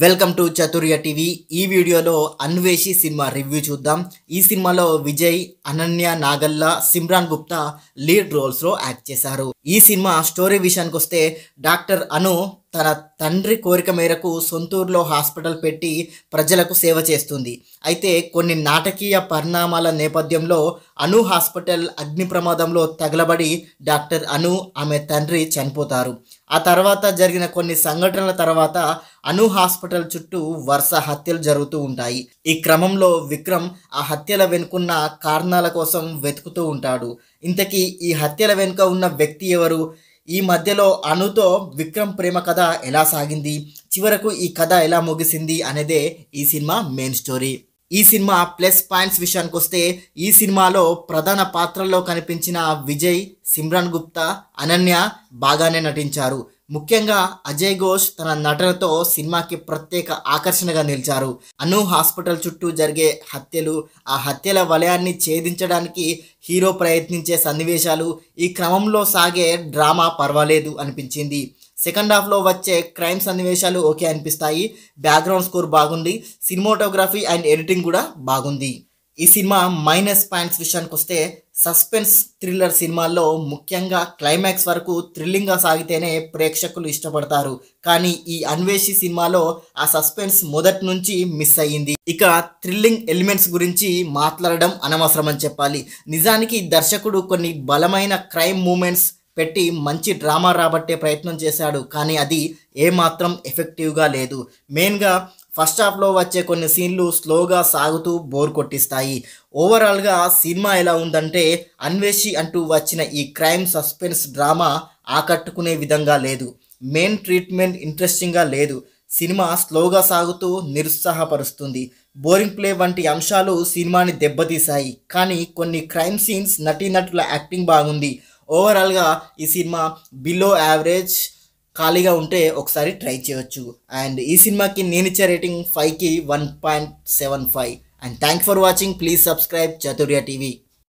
welcome to చతుర్య TV ఈ వీడియోలో అన్వేషి cinema review చూద్దాం ఈ సినిమాలో విజయ్ అనన్య నాగల్లా సిమ్రాన్ గుప్తా లీడ్ రోల్స్లో యాక్ట్ చేశారు ఈ సినిమా స్టోరీ విషయానికి వస్తే డాక్టర్ అను తన తండ్రి కోరిక మేరకు సొంతూరులో హాస్పిటల్ పెట్టి ప్రజలకు సేవ చేస్తుంది అయితే కొన్ని నాటకీయ పరిణామాల నేపథ్యంలో అను హాస్పిటల్ అగ్ని ప్రమాదంలో తగలబడి డాక్టర్ అను ఆమె తండ్రి చనిపోతారు ఆ తర్వాత జరిగిన కొన్ని సంఘటనల తర్వాత అను హాస్పిటల్ చుట్టూ వరుస హత్యలు జరుగుతూ ఉంటాయి ఈ క్రమంలో విక్రమ్ ఆ హత్యల వెనుకున్న కారణాల కోసం వెతుకుతూ ఉంటాడు ఇంతకీ ఈ హత్యల వెనుక ఉన్న వ్యక్తి ఎవరు ఈ మధ్యలో అనుతో విక్రమ్ ప్రేమ కథ ఎలా సాగింది చివరకు ఈ కథ ఎలా ముగిసింది అనేదే ఈ సినిమా మెయిన్ స్టోరీ ఈ సినిమా ప్లస్ పాయింట్స్ విషయానికి వస్తే ఈ సినిమాలో ప్రధాన పాత్రల్లో కనిపించిన విజయ్ సిమ్రాన్ గుప్తా అనన్య బాగానే నటించారు ముఖ్యంగా అజయ్ ఘోష్ తన నటనతో సినిమాకి ప్రత్యేక ఆకర్షణగా నిలిచారు అను హాస్పిటల్ చుట్టూ జరిగే హత్యలు ఆ హత్యల వలయాన్ని ఛేదించడానికి హీరో ప్రయత్నించే సన్నివేశాలు ఈ క్రమంలో సాగే డ్రామా పర్వాలేదు అనిపించింది సెకండ్ హాఫ్లో వచ్చే క్రైమ్ సన్నివేశాలు ఓకే అనిపిస్తాయి బ్యాక్గ్రౌండ్ స్కోర్ బాగుంది సినిమాటోగ్రఫీ అండ్ ఎడిటింగ్ కూడా బాగుంది ఈ సినిమా మైనస్ పాయింట్స్ విషయానికి వస్తే సస్పెన్స్ థ్రిల్లర్ సినిమాల్లో ముఖ్యంగా క్లైమాక్స్ వరకు థ్రిల్లింగ్గా సాగితేనే ప్రేక్షకులు ఇష్టపడతారు కానీ ఈ అన్వేషి సినిమాలో ఆ సస్పెన్స్ మొదటి నుంచి మిస్ అయ్యింది ఇక థ్రిల్లింగ్ ఎలిమెంట్స్ గురించి మాట్లాడడం అనవసరం అని చెప్పాలి నిజానికి దర్శకుడు కొన్ని బలమైన క్రైమ్ మూమెంట్స్ పెట్టి మంచి డ్రామా రాబట్టే ప్రయత్నం చేశాడు కానీ అది ఏమాత్రం ఎఫెక్టివ్గా లేదు మెయిన్గా ఫస్ట్ హాఫ్లో వచ్చే కొన్ని సీన్లు స్లోగా సాగుతూ బోర్ కొట్టిస్తాయి ఓవరాల్గా సినిమా ఎలా ఉందంటే అన్వేషి అంటూ వచ్చిన ఈ క్రైమ్ సస్పెన్స్ డ్రామా ఆకట్టుకునే విధంగా లేదు మెయిన్ ట్రీట్మెంట్ ఇంట్రెస్టింగ్గా లేదు సినిమా స్లోగా సాగుతూ నిరుత్సాహపరుస్తుంది బోరింగ్ ప్లే వంటి అంశాలు సినిమాని దెబ్బతీశాయి కానీ కొన్ని క్రైమ్ సీన్స్ నటీనటుల యాక్టింగ్ బాగుంది ఓవరాల్గా ఈ సినిమా బిలో యావరేజ్ ఖాళీగా ఉంటే ఒకసారి ట్రై చేయొచ్చు అండ్ ఈ సినిమాకి నేను ఇచ్చే రేటింగ్ ఫైవ్కి one point seven five and thank for watching please subscribe Chaturya TV